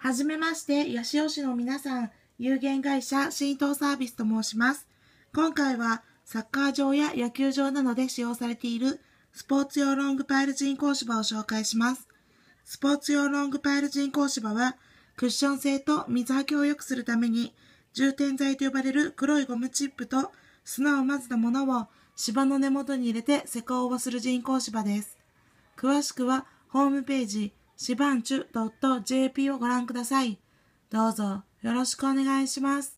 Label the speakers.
Speaker 1: はじめまして、八潮市の皆さん、有限会社浸透サービスと申します。今回は、サッカー場や野球場などで使用されているスポーツ用ロングパイル人工芝を紹介します。スポーツ用ロングパイル人工芝は、クッション性と水はけを良くするために、充填剤と呼ばれる黒いゴムチップと砂を混ぜたものを芝の根元に入れて施工をする人工芝です。詳しくは、ホームページ、シバンチュ .jp をご覧ください。どうぞよろしくお願いします。